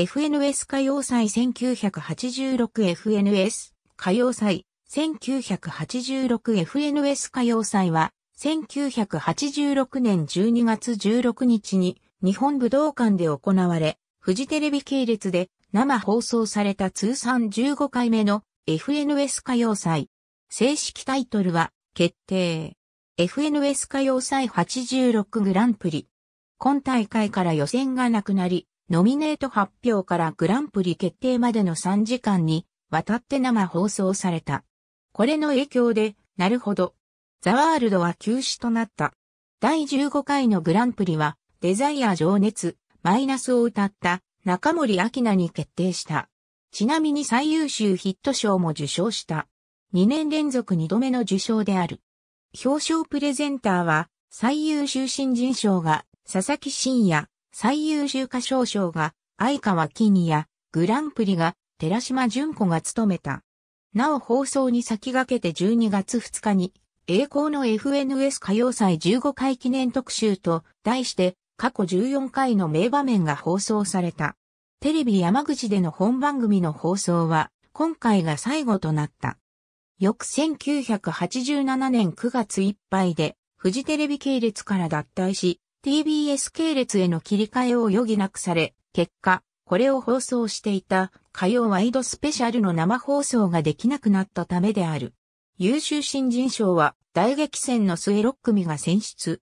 FNS 歌謡祭 1986FNS 歌謡祭 1986FNS 歌謡祭は1986年12月16日に日本武道館で行われ、フジテレビ系列で生放送された通算15回目の FNS 歌謡祭。正式タイトルは決定。FNS 歌謡祭86グランプリ。今大会から予選がなくなり、ノミネート発表からグランプリ決定までの3時間にわたって生放送された。これの影響で、なるほど。ザワールドは休止となった。第15回のグランプリは、デザイア情熱、マイナスを歌った中森明菜に決定した。ちなみに最優秀ヒット賞も受賞した。2年連続2度目の受賞である。表彰プレゼンターは、最優秀新人賞が佐々木真也、最優秀歌唱賞が相川二やグランプリが寺島純子が務めた。なお放送に先駆けて12月2日に栄光の FNS 歌謡祭15回記念特集と題して過去14回の名場面が放送された。テレビ山口での本番組の放送は今回が最後となった。翌1987年9月いっぱいでフジテレビ系列から脱退し、TBS 系列への切り替えを余儀なくされ、結果、これを放送していた火曜ワイドスペシャルの生放送ができなくなったためである。優秀新人賞は大激戦の末6組が選出。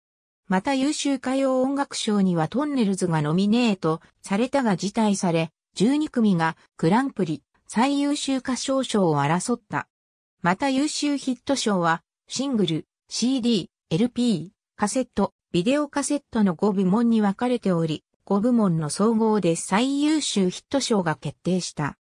また優秀歌謡音楽賞にはトンネルズがノミネートされたが辞退され、12組がグランプリ最優秀歌唱賞を争った。また優秀ヒット賞はシングル、CD、LP、カセット、ビデオカセットの5部門に分かれており、5部門の総合で最優秀ヒット賞が決定した。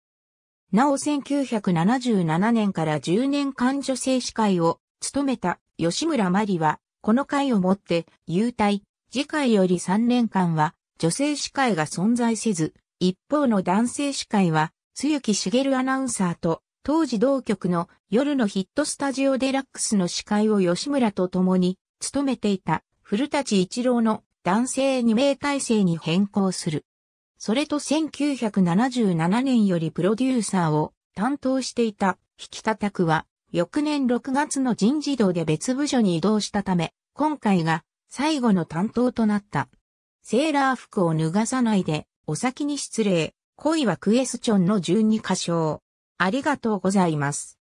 なお1977年から10年間女性司会を務めた吉村麻里は、この回をもって優待、次回より3年間は女性司会が存在せず、一方の男性司会は、しげ茂アナウンサーと、当時同局の夜のヒットスタジオデラックスの司会を吉村と共に務めていた古立一郎の男性2名体制に変更する。それと1977年よりプロデューサーを担当していた引きたたくは、翌年6月の人事堂で別部署に移動したため、今回が最後の担当となった。セーラー服を脱がさないで、お先に失礼、恋はクエスチョンの順に箇所。ありがとうございます。